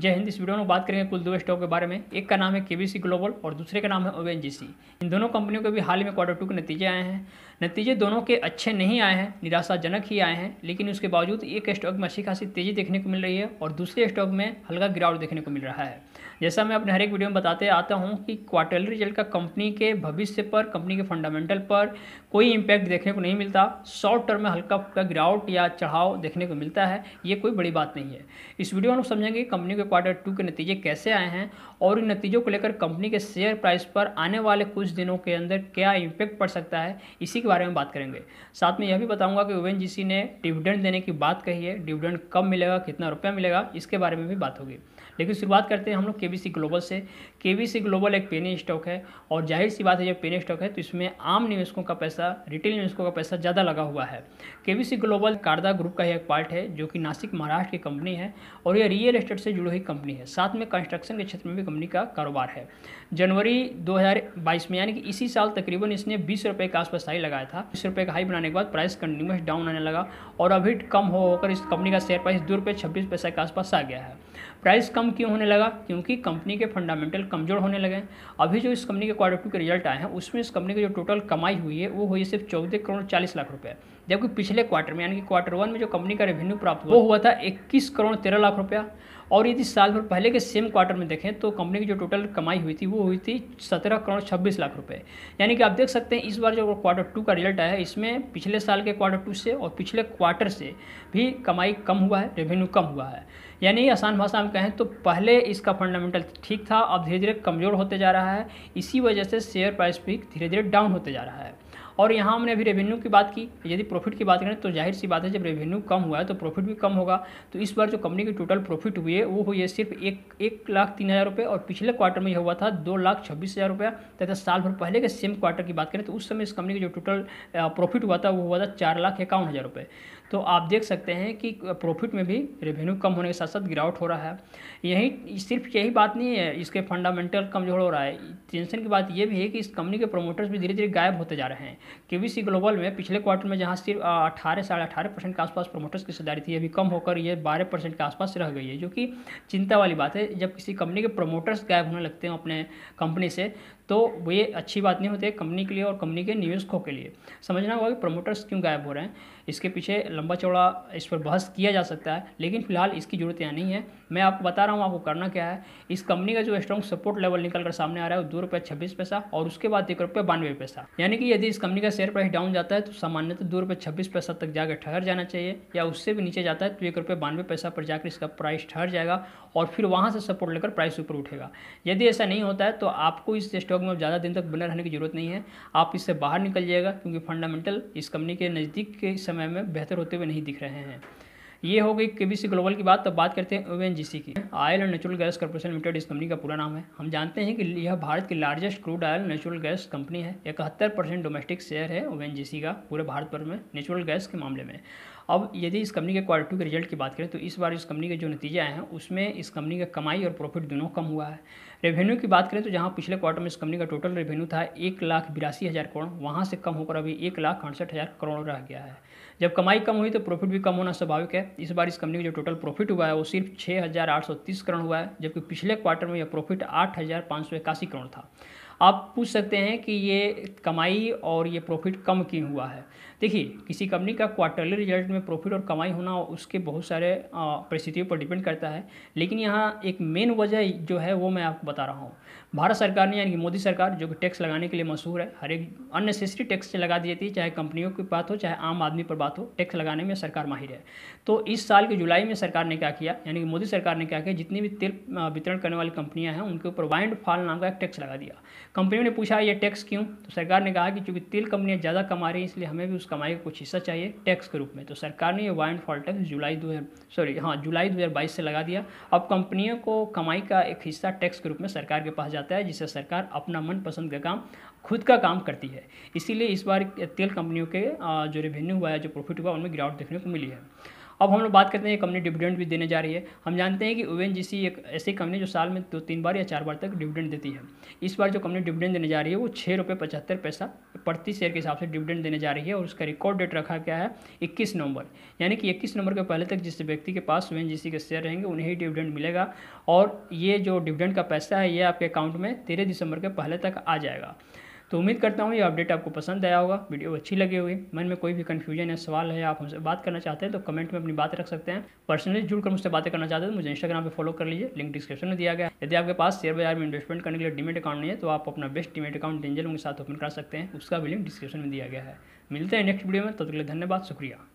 जय हिंद इस वीडियो में बात करेंगे कुल दो स्टॉक के बारे में एक का नाम है केबीसी ग्लोबल और दूसरे का नाम है ओवेनजीसी इन दोनों कंपनियों के भी हाल में क्वार्टर टू के नतीजे आए हैं नतीजे दोनों के अच्छे नहीं आए हैं निराशाजनक ही आए हैं लेकिन उसके बावजूद एक स्टॉक में अच्छी खासी तेजी देखने को मिल रही है और दूसरे स्टॉक में हल्का गिरावट देखने को मिल रहा है जैसा मैं अपने हर एक वीडियो में बताते आता हूँ कि क्वार्टरली रिजल्ट का कंपनी के भविष्य पर कंपनी के फंडामेंटल पर कोई इम्पैक्ट देखने को नहीं मिलता शॉर्ट टर्म में हल्का फुल्का गिरावट या चढ़ाव देखने को मिलता है ये कोई बड़ी बात नहीं है इस वीडियो में हम समझेंगे कंपनी के क्वार्टर टू के नतीजे कैसे आए हैं और इन नतीजों को लेकर कंपनी के शेयर प्राइस पर आने वाले कुछ दिनों के अंदर क्या इम्पैक्ट पड़ सकता है इसी के बारे में बात करेंगे साथ में यह भी बताऊँगा कि ओवेन ने डिविडेंड देने की बात कही है डिविडेंड कब मिलेगा कितना रुपया मिलेगा इसके बारे में भी बात होगी लेकिन शुरुआत करते हैं हम लोग के ग्लोबल से के ग्लोबल एक पेनी स्टॉक है और जाहिर सी बात है जब पेनी स्टॉक है तो इसमें आम निवेशकों का पैसा रिटेल निवेशकों का पैसा ज़्यादा लगा हुआ है के ग्लोबल कारदा ग्रुप का ही एक पार्ट है जो कि नासिक महाराष्ट्र की कंपनी है और यह रियल एस्टेट से जुड़ी हुई कंपनी है साथ में कंस्ट्रक्शन के क्षेत्र में भी कंपनी का कारोबार है जनवरी बाईस में यानी कि इसी साल तकरीबन इसने बीस रुपये के आसपास हाई लगाया था बीस रुपये का हाई बनाने के बाद प्राइस कंटिन्यूस डाउन आने लगा और अभी कम होकर इस कंपनी का शेयर प्राइस दो रुपये छब्बीस पैसा के आसपास आ गया है प्राइस कम क्यों होने लगा क्योंकि कंपनी के फंडामेंटल कमजोर होने लगे अभी जो इस कंपनी के क्वार्टर टू के रिजल्ट आए हैं उसमें इस कंपनी की जो टोटल कमाई हुई है वो हुई सिर्फ चौदह करोड़ चालीस लाख रुपये जबकि पिछले क्वार्टर में यानी कि क्वार्टर वन में जो कंपनी का रेवेन्यू प्राप्त हुआ वो हुआ था इक्कीस करोड़ तेरह लाख रुपया और यदि साल भर पहले के सेम क्वार्टर में देखें तो कंपनी की जो टोटल कमाई हुई थी वो हुई थी सत्रह करोड़ छब्बीस लाख रुपये यानी कि आप देख सकते हैं इस बार जो क्वार्टर टू का रिजल्ट आया है इसमें पिछले साल के क्वार्टर टू से और पिछले क्वार्टर से भी कमाई कम हुआ है रेवेन्यू कम हुआ है यानी आसान भाषा में कहें तो पहले इसका फंडामेंटल ठीक था अब धीरे धीरे कमज़ोर होते जा रहा है इसी वजह से शेयर प्राइस भी धीरे धीरे डाउन होते जा रहा है और यहाँ हमने अभी रेवेन्यू की बात की यदि प्रॉफिट की बात करें तो जाहिर सी बात है जब रेवेन्यू कम हुआ है तो प्रॉफिट भी कम होगा तो इस बार जो कंपनी की टोटल प्रॉफिट हुई है वो हुई है सिर्फ एक एक लाख तीन हज़ार रुपये और पिछले क्वार्टर में यह हुआ था दो लाख छब्बीस हज़ार रुपया तथा साल भर पहले के सेम क्वार्टर की बात करें तो उस समय इस कंपनी का जो टोटल प्रॉफिट हुआ था वो हुआ था चार लाख इक्यावन हज़ार रुपये तो आप देख सकते हैं कि प्रॉफिट में भी रेवेन्यू कम होने के साथ साथ गिरावट हो रहा है यही सिर्फ यही बात नहीं है इसके फंडामेंटल कमजोर हो रहा है टेंशन की बात यह भी है कि इस कंपनी के प्रोमोटर्स भी धीरे धीरे गायब होते जा रहे हैं के ग्लोबल में पिछले क्वार्टर में जहाँ सिर्फ अठारह साढ़े अठारह परसेंट के आसपास प्रोमोटर्स की सदारी थी अभी कम होकर ये बारह परसेंट के आसपास रह गई है जो कि चिंता वाली बात है जब किसी कंपनी के प्रोमोटर्स गायब होने लगते हैं अपने कंपनी से तो वो ये अच्छी बात नहीं होती है कंपनी के लिए और कंपनी के निवेशकों के लिए समझना होगा कि प्रोमोटर्स क्यों गायब हो रहे हैं इसके पीछे लंबा चौड़ा इस पर बहस किया जा सकता है लेकिन फिलहाल इसकी ज़रूरत यहाँ नहीं है मैं आपको बता रहा हूँ आपको करना क्या है इस कंपनी का जो स्ट्रॉन्ग सपोर्ट लेवल निकल कर सामने आ रहा है वो दो रुपये छब्बीस पैसा और उसके बाद एक रुपये बानवे पैसा यानी कि यदि इस कंपनी का शेयर प्राइस डाउन जाता है तो सामान्यतः दो रुपये छब्बीस पैसा तक जाकर ठहर जाना चाहिए या उससे भी नीचे जाता है तो एक रुपये बानवे पैसा पर जाकर इसका प्राइस ठहर जाएगा और फिर वहाँ से सपोर्ट लेकर प्राइस ऊपर उठेगा यदि ऐसा नहीं होता है तो आपको इस स्टॉक में ज़्यादा दिन तक बने रहने की जरूरत नहीं है आप इससे बाहर निकल जाएगा क्योंकि फंडामेंटल इस कंपनी के नज़दीक के समय में बेहतर होता करते हुए नहीं दिख रहे हैं ये हो गई केबीसी ग्लोबल की बात तब बात करते हैं ओएनजीसी की oil and natural gas corporation limited इस कंपनी का पूरा नाम है हम जानते हैं कि यह भारत की largest crude oil natural gas company है इकहत्तर परसेंट डोमेस्टिक शेयर है ओएनजीसी का पूरे भारत भर में नेचुरल गैस के मामले में अब यदि इस कंपनी के क्वार्टर टू के रिजल्ट की बात करें तो इस बार इस कंपनी के जो नतीजे आए हैं उसमें इस कंपनी का कमाई और प्रॉफिट दोनों कम हुआ है रेवेन्यू की बात करें तो जहाँ पिछले क्वार्टर में इस कंपनी का टोटल रेवेन्यू था एक लाख बिरासी हज़ार करोड़ वहाँ से कम होकर अभी एक लाख अड़सठ हज़ार करोड़ रह गया है जब कमाई कम हुई तो प्रॉफिट भी कम होना स्वाभाविक है इस बार इस कंपनी का जो टोटल प्रॉफिट हुआ है वो सिर्फ छः हज़ार आठ सौ तीस करोड़ हुआ है जबकि पिछले क्वार्टर में यह प्रॉफिट आठ हज़ार पाँच सौ इक्यासी करोड़ था आप पूछ सकते हैं कि ये कमाई और ये प्रॉफिट कम क्यों हुआ है देखिए किसी कंपनी का क्वार्टरली रिजल्ट में प्रॉफिट और कमाई होना उसके बहुत सारे परिस्थितियों पर डिपेंड करता है लेकिन यहाँ एक मेन वजह जो है वो मैं आपको बता रहा हूँ भारत सरकार ने यानी कि मोदी सरकार जो कि टैक्स लगाने के लिए मशहूर है हर एक अननेसेसरी टैक्स लगा दी जाती है चाहे कंपनियों की बात हो चाहे आम आदमी पर बात हो टैक्स लगाने में सरकार माहिर है तो इस साल के जुलाई में सरकार ने क्या किया यानी कि मोदी सरकार ने क्या किया जितनी भी तेल वितरण करने वाली कंपनियाँ हैं उनके ऊपर वाइंड फाल नाम का एक टैक्स लगा दिया कंपनियों ने पूछा ये टैक्स क्यों तो सरकार ने कहा कि चूंकि तेल कंपनियाँ ज़्यादा कमा रही हैं इसलिए हमें भी उस कमाई का कुछ हिस्सा चाहिए टैक्स के रूप में तो सरकार ने ये वाइंड फॉल टैक्स जुलाई दो सॉरी हाँ जुलाई दो से लगा दिया अब कंपनियों को कमाई का एक हिस्सा टैक्स के रूप में सरकार के पास जाता है जिससे सरकार अपना मनपसंद का काम खुद का काम करती है इसीलिए इस बार तेल कंपनियों के जो रेवेन्यू हुआ है जो प्रॉफिट हुआ उनमें गिरावट देखने को मिली है अब हम लोग बात करते हैं ये कंपनी डिविडेंड भी देने जा रही है हम जानते हैं कि ओ एक ऐसी कंपनी जो साल में दो तीन बार या चार बार तक डिविडेंड देती है इस बार जो कंपनी डिविडेंड देने जा रही है वो छः रुपये पचहत्तर पैसा प्रति शेयर के हिसाब से डिविडेंड देने जा रही है और उसका रिकॉर्ड डेट रखा गया है इक्कीस नवंबर यानी कि इक्कीस नवंबर के पहले तक जिस व्यक्ति के पास ओ के शेयर रहेंगे उन्हें ही डिविडेंड मिलेगा और ये जो डिविडेंड का पैसा है ये आपके अकाउंट में तेरह दिसंबर के पहले तक आ जाएगा तो उम्मीद करता हूँ ये अपडेट आपको पसंद आया होगा वीडियो अच्छी लगी होगी मन में कोई भी कन्फ्यूजन या सवाल है आप हमसे बात करना चाहते हैं तो कमेंट में अपनी बात रख सकते हैं पर्सनली जुड़कर मुझसे बातें करना चाहते हैं तो मुझे इंस्टाग्राम पर फॉलो कर लीजिए लिंक डिस्क्रिप्शन में दिया गया यदि आपके पास शेयर बाजार में इन्वेस्टमेंट करने के लिए डिमेट अकाउंट नहीं है तो आप अपना बेस्ट डिमेट अकाउंट डेंजर के साथ ओपन कर सकते हैं उसका भी लिंक डिस्क्रिप्शन में दिया गया है मिलते हैं नेक्स्ट वीडियो में तब तो तक के लिए धन्यवाद शुक्रिया